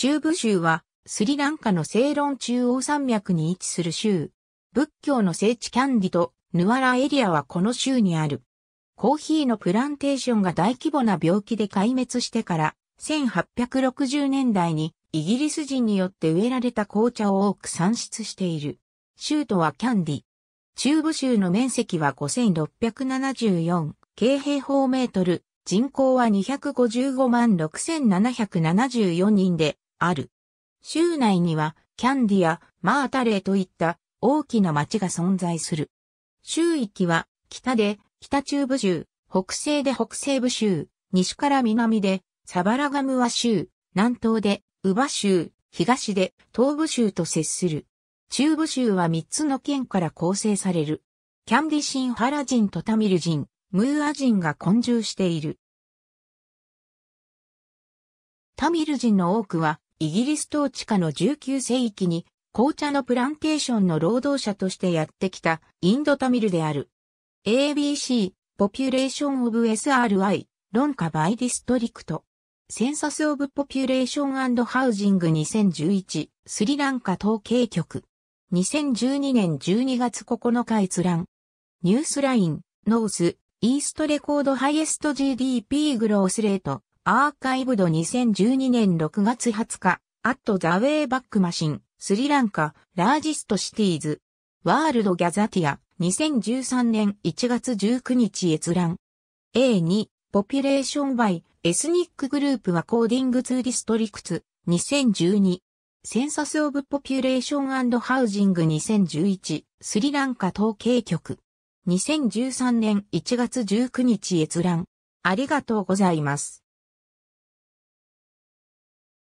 中部州はスリランカのセーロン中央山脈に位置する州。仏教の聖地キャンディとヌアラエリアはこの州にある。コーヒーのプランテーションが大規模な病気で壊滅してから1860年代にイギリス人によって植えられた紅茶を多く産出している。州都はキャンディ。中部州の面積は5674京平方メートル、人口は255万6774人で、ある。州内にはキャンディやマータレーといった大きな町が存在する。州域は北で北中部州、北西で北西部州、西から南でサバラガムワ州、南東でウバ州、東で東部州と接する。中部州は3つの県から構成される。キャンディシンハラ人とタミル人、ムーア人が混住している。タミル人の多くはイギリス統治下の19世紀に紅茶のプランテーションの労働者としてやってきたインドタミルである。ABC、ポピュレーションオブ SRI、論価バイディストリクト。センサスオブポピュレーションハウジング2011、スリランカ統計局。2012年12月9日閲覧。ニュースライン、ノース、イーストレコードハイエスト GDP グロースレート。アーカイブド2012年6月20日、アット・ザ・ウェイ・バック・マシン、スリランカ、ラージスト・シティーズ、ワールド・ギャザティア、2013年1月19日閲覧。A2、ポピュレーション・バイ、エスニック・グループ・はコーディング・ツー・ディストリクツ、2012。センサス・オブ・ポピュレーション・ハウジング2011、スリランカ統計局。2013年1月19日閲覧。ありがとうございます。